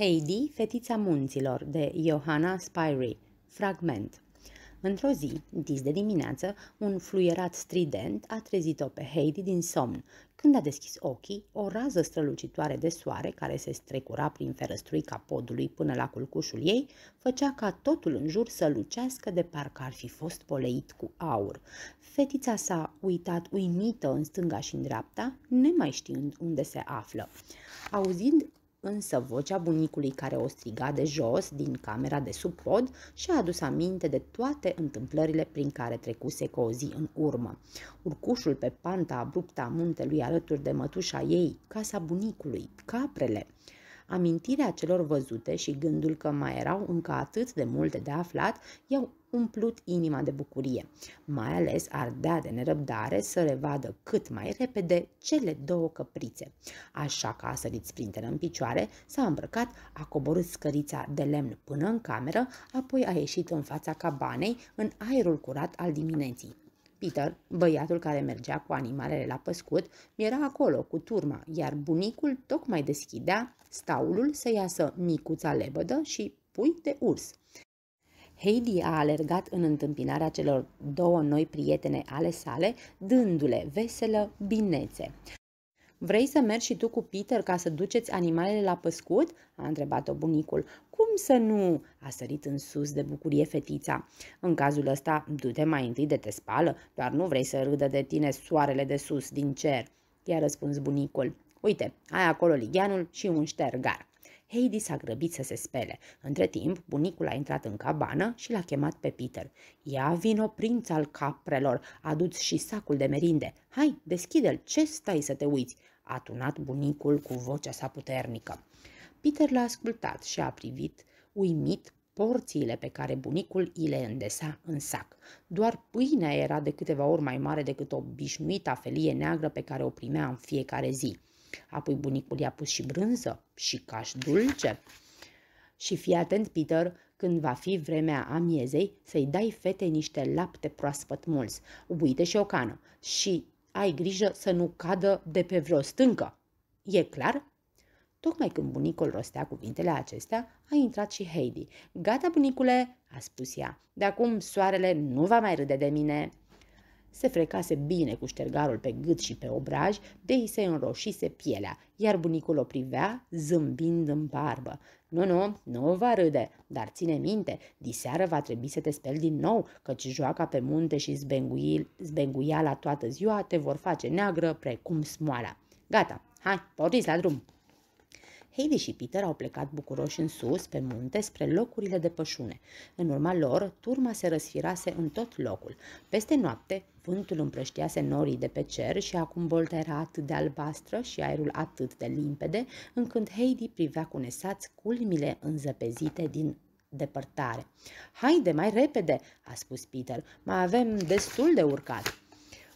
Heidi, fetița munților, de Johanna Spyri, fragment. Într-o zi, dis de dimineață, un fluierat strident a trezit-o pe Heidi din somn. Când a deschis ochii, o rază strălucitoare de soare, care se strecura prin ferăstruica podului până la culcușul ei, făcea ca totul în jur să lucească de parcă ar fi fost poleit cu aur. Fetița s-a uitat uimită în stânga și în dreapta, nemai știind unde se află. Auzind Însă vocea bunicului care o striga de jos, din camera de sub pod, și-a adus aminte de toate întâmplările prin care trecuse cu o zi în urmă. Urcușul pe panta abruptă a muntelui alături de mătușa ei, casa bunicului, caprele. Amintirea celor văzute și gândul că mai erau încă atât de multe de aflat i-au umplut inima de bucurie. Mai ales ardea de nerăbdare să revadă cât mai repede cele două căprițe. Așa că a sărit sprintele în picioare, s-a îmbrăcat, a coborât scărița de lemn până în cameră, apoi a ieșit în fața cabanei, în aerul curat al dimineții. Peter, băiatul care mergea cu animalele la păscut, era acolo cu turma, iar bunicul tocmai deschidea staulul să iasă micuța lebădă și pui de urs. Heidi a alergat în întâmpinarea celor două noi prietene ale sale, dându-le veselă binețe. Vrei să mergi și tu cu Peter ca să duceți animalele la păscut?" a întrebat-o bunicul. Cum să nu?" a sărit în sus de bucurie fetița. În cazul ăsta, du-te mai întâi de te spală, doar nu vrei să râdă de tine soarele de sus din cer." I-a răspuns bunicul. Uite, ai acolo ligianul și un ștergar. Heidi s-a grăbit să se spele. Între timp, bunicul a intrat în cabană și l-a chemat pe Peter. Ia vino, prinț al caprelor, aduți și sacul de merinde. Hai, deschide-l, ce stai să te uiți? A tunat bunicul cu vocea sa puternică. Peter l-a ascultat și a privit, uimit, porțiile pe care bunicul i le îndesa în sac. Doar pâinea era de câteva ori mai mare decât obișnuita felie neagră pe care o primea în fiecare zi. Apoi bunicul i-a pus și brânză și caș dulce. Și fii atent, Peter, când va fi vremea amiezei, să-i dai fete niște lapte proaspăt mulți, uite și o cană. Și ai grijă să nu cadă de pe vreo stâncă. E clar? Tocmai când bunicul rostea cuvintele acestea, a intrat și Heidi. Gata, bunicule, a spus ea, de acum soarele nu va mai râde de mine. Se frecase bine cu ștergarul pe gât și pe obraj, de i se înroșise pielea, iar bunicul o privea zâmbind în barbă. Nu, nu, nu va râde, dar ține minte, diseară va trebui să te speli din nou, căci joaca pe munte și zbenguiala toată ziua te vor face neagră precum smoala. Gata, hai, porniți la drum!" Heidi și Peter au plecat bucuroși în sus, pe munte, spre locurile de pășune. În urma lor, turma se răsfirase în tot locul. Peste noapte, vântul împrăștiase norii de pe cer și acum bolta era atât de albastră și aerul atât de limpede, încât Heidi privea cu nesați culmile înzăpezite din depărtare. Haide, mai repede, a spus Peter, mai avem destul de urcat.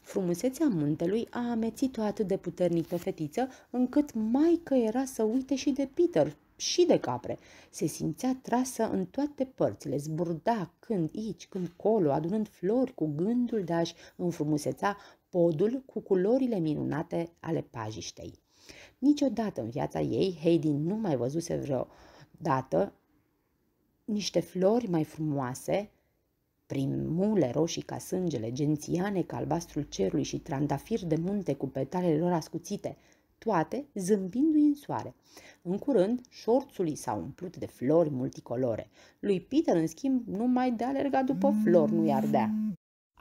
Frumusețea muntelui a amețit-o atât de puternic pe fetiță, încât mai că era să uite și de Peter, și de capre. Se simțea trasă în toate părțile, zburda când aici, când colo, adunând flori cu gândul de a-și înfrumuseța podul cu culorile minunate ale pajiștei. Niciodată în viața ei, Heidi nu mai văzuse vreodată niște flori mai frumoase prin mule roșii ca sângele, gențiane ca albastrul cerului și trandafir de munte cu petalele lor ascuțite, toate zâmbindu-i în soare. În curând, șorțul i s-a umplut de flori multicolore. Lui Peter, în schimb, numai de alerga după flori nu i ardea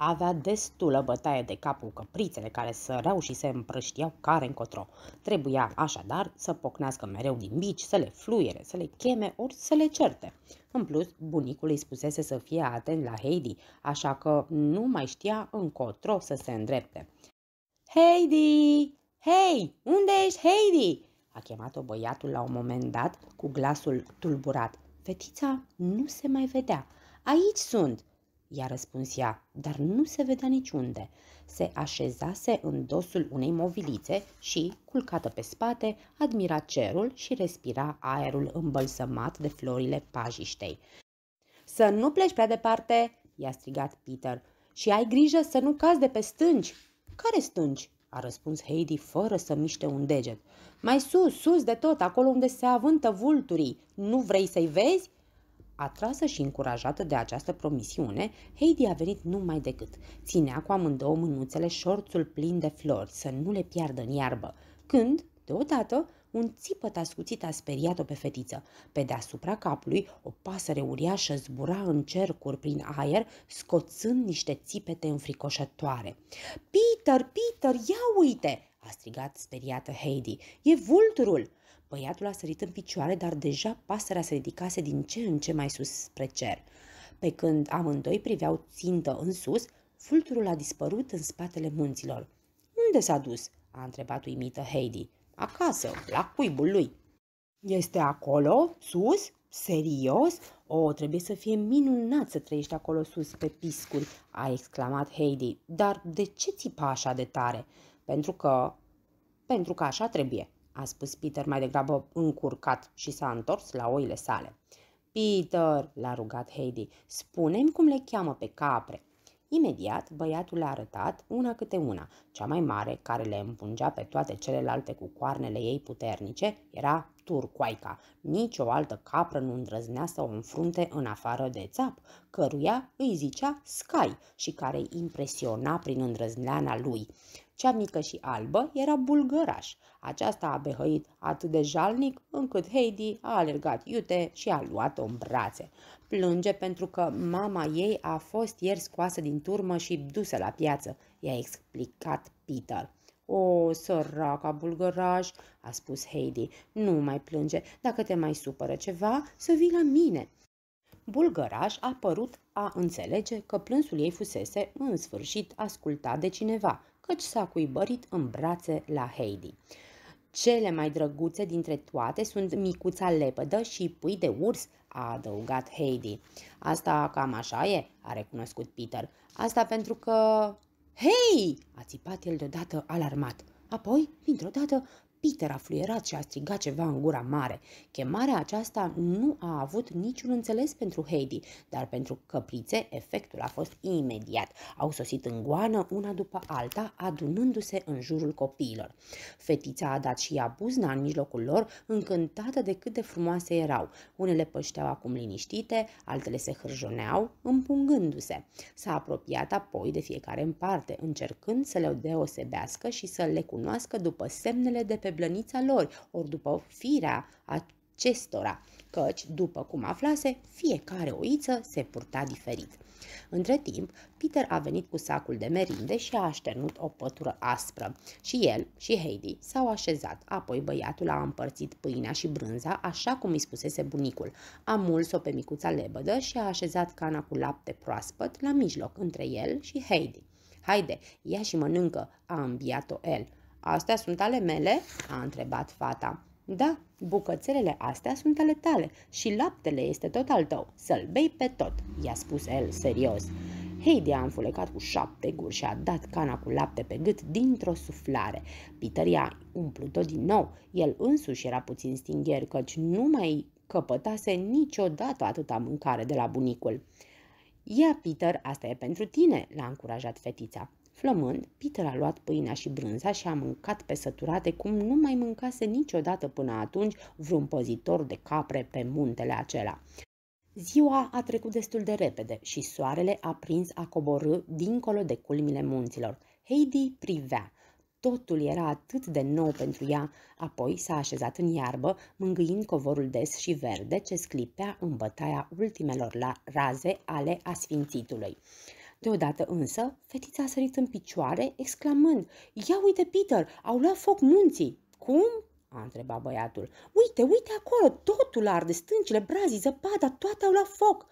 avea destulă bătaie de cap cu căprițele care săreau și se împrăștiau care încotro. Trebuia așadar să pocnească mereu din bici, să le fluiere, să le cheme ori să le certe. În plus, bunicul îi spusese să fie atent la Heidi, așa că nu mai știa încotro să se îndrepte. Heidi! Hei! Unde ești, Heidi?" a chemat-o băiatul la un moment dat cu glasul tulburat. Fetița nu se mai vedea. Aici sunt!" i-a răspuns ea, dar nu se vedea niciunde. Se așezase în dosul unei movilițe și, culcată pe spate, admira cerul și respira aerul îmbălsămat de florile pajiștei. Să nu pleci prea departe!" i-a strigat Peter. Și ai grijă să nu cazi de pe stânci!" Care stânci?" a răspuns Heidi fără să miște un deget. Mai sus, sus de tot, acolo unde se avântă vulturii. Nu vrei să-i vezi? Atrasă și încurajată de această promisiune, Heidi a venit numai decât. Ținea cu amândouă mânuțele șorțul plin de flori, să nu le piardă în iarbă, când, deodată, un țipăt ascuțit a speriat-o pe fetiță. Pe deasupra capului, o pasăre uriașă zbura în cercuri prin aer, scoțând niște țipete înfricoșătoare. Peter, Peter, ia uite!" a strigat speriată Heidi. E vulturul!" Băiatul a sărit în picioare, dar deja pasărea se ridicase din ce în ce mai sus spre cer. Pe când amândoi priveau țintă în sus, fulturul a dispărut în spatele munților. Unde s-a dus?" a întrebat uimită Heidi. Acasă, la cuibul lui." Este acolo? Sus? Serios? O, oh, trebuie să fie minunat să trăiești acolo sus, pe piscuri!" a exclamat Heidi. Dar de ce țipa așa de tare?" Pentru că... Pentru că așa trebuie." a spus Peter mai degrabă încurcat și s-a întors la oile sale. Peter, l-a rugat Heidi, spune-mi cum le cheamă pe capre. Imediat, băiatul le-a arătat una câte una. Cea mai mare, care le împungea pe toate celelalte cu coarnele ei puternice, era turcoaica. Nici o altă capră nu îndrăznea să o înfrunte în afară de țap, căruia îi zicea Sky și care impresiona prin îndrăzneana lui. Cea mică și albă era bulgăraș. Aceasta a behăit atât de jalnic încât Heidi a alergat iute și a luat-o în brațe. Plânge pentru că mama ei a fost ieri scoasă din turmă și dusă la piață, i-a explicat Peter. O, săraca bulgăraș, a spus Heidi, nu mai plânge, dacă te mai supără ceva, să vii la mine. Bulgăraș a părut a înțelege că plânsul ei fusese, în sfârșit, ascultat de cineva, căci s-a cuibărit în brațe la Heidi. Cele mai drăguțe dintre toate sunt micuța lepădă și pui de urs, a adăugat Heidi. Asta cam așa e, a recunoscut Peter. Asta pentru că... Hei! a țipat el deodată alarmat. Apoi, dintr-o dată, Peter a fluierat și a strigat ceva în gura mare. Chemarea aceasta nu a avut niciun înțeles pentru Heidi, dar pentru căprițe efectul a fost imediat. Au sosit în goană una după alta, adunându-se în jurul copiilor. Fetița a dat și ea buzna în mijlocul lor, încântată de cât de frumoase erau. Unele pășteau acum liniștite, altele se hârjoneau, împungându-se. S-a apropiat apoi de fiecare în parte, încercând să le deosebească și să le cunoască după semnele de pe blănița lor, ori după firea acestora, căci, după cum aflase, fiecare oiță se purta diferit. Între timp, Peter a venit cu sacul de merinde și a așternut o pătură aspră. Și el și Heidi s-au așezat, apoi băiatul a împărțit pâinea și brânza, așa cum îi spusese bunicul. A muls-o pe micuța lebădă și a așezat cana cu lapte proaspăt la mijloc, între el și Heidi. Haide, ia și mănâncă, a îmbiat-o el. Astea sunt ale mele?" a întrebat fata. Da, bucățelele astea sunt ale tale și laptele este tot al tău. Să-l bei pe tot," i-a spus el serios. Heidi a înfulecat cu șapte guri și a dat cana cu lapte pe gât dintr-o suflare. Peter i-a umplut-o din nou. El însuși era puțin stingher, căci nu mai căpătase niciodată atâta mâncare de la bunicul. Ia, Peter, asta e pentru tine," l-a încurajat fetița. Flămând, Peter a luat pâinea și brânza și a mâncat pe săturate cum nu mai mâncase niciodată până atunci vreun păzitor de capre pe muntele acela. Ziua a trecut destul de repede și soarele a prins a coborâ dincolo de culmile munților. Heidi privea. Totul era atât de nou pentru ea, apoi s-a așezat în iarbă, mângâind covorul des și verde ce sclipea în bătaia ultimelor la raze ale asfințitului. Deodată însă, fetița a sărit în picioare, exclamând, Ia uite, Peter, au luat foc munții! Cum? a întrebat băiatul. Uite, uite acolo, totul arde, stâncile, brazii, zăpada, toate au luat foc!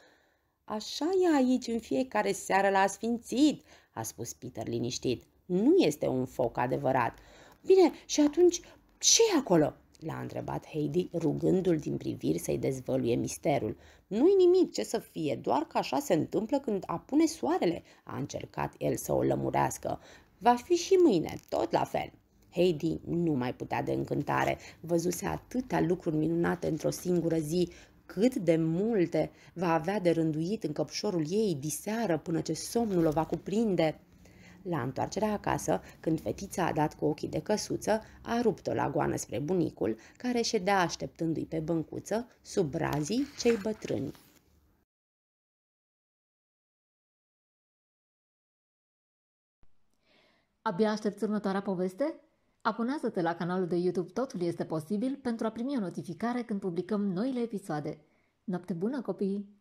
Așa e aici în fiecare seară la sfințit, a spus Peter liniștit. Nu este un foc adevărat. Bine, și atunci ce e acolo? l-a întrebat Heidi, rugându-l din priviri să-i dezvăluie misterul. Nu-i nimic, ce să fie, doar că așa se întâmplă când apune soarele, a încercat el să o lămurească. Va fi și mâine, tot la fel. Heidi nu mai putea de încântare. Văzuse atâtea lucruri minunate într-o singură zi, cât de multe va avea de rânduit în căpșorul ei diseară până ce somnul o va cuprinde la întoarcerea acasă, când fetița a dat cu ochii de căsuță, a rupt-o la goană spre bunicul, care ședea așteptându-i pe băncuță, sub brazii cei bătrâni. Abia aștepți următoarea poveste? Abonează-te la canalul de YouTube Totul este posibil pentru a primi o notificare când publicăm noile episoade. Noapte bună, copii!